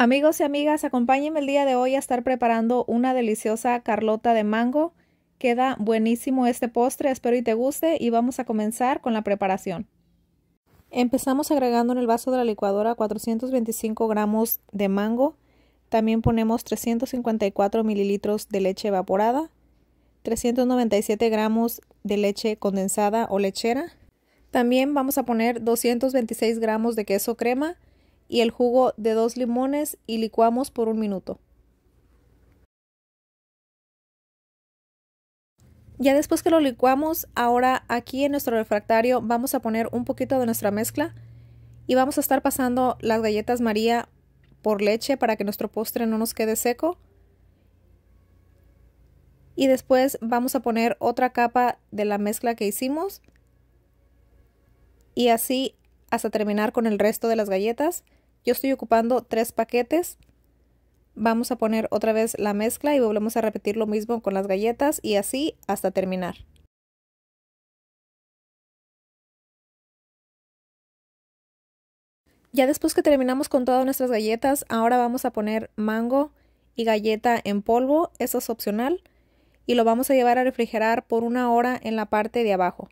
Amigos y amigas, acompáñenme el día de hoy a estar preparando una deliciosa carlota de mango. Queda buenísimo este postre, espero y te guste y vamos a comenzar con la preparación. Empezamos agregando en el vaso de la licuadora 425 gramos de mango. También ponemos 354 mililitros de leche evaporada, 397 gramos de leche condensada o lechera. También vamos a poner 226 gramos de queso crema, y el jugo de dos limones y licuamos por un minuto. Ya después que lo licuamos, ahora aquí en nuestro refractario vamos a poner un poquito de nuestra mezcla y vamos a estar pasando las galletas María por leche para que nuestro postre no nos quede seco. Y después vamos a poner otra capa de la mezcla que hicimos y así hasta terminar con el resto de las galletas. Yo estoy ocupando tres paquetes. Vamos a poner otra vez la mezcla y volvemos a repetir lo mismo con las galletas y así hasta terminar. Ya después que terminamos con todas nuestras galletas, ahora vamos a poner mango y galleta en polvo, eso es opcional, y lo vamos a llevar a refrigerar por una hora en la parte de abajo.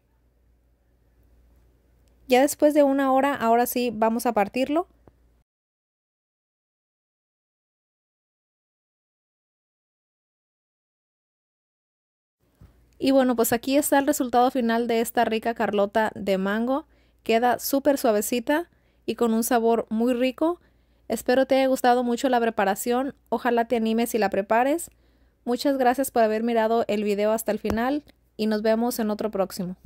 Ya después de una hora, ahora sí vamos a partirlo Y bueno, pues aquí está el resultado final de esta rica carlota de mango. Queda súper suavecita y con un sabor muy rico. Espero te haya gustado mucho la preparación. Ojalá te animes y la prepares. Muchas gracias por haber mirado el video hasta el final y nos vemos en otro próximo.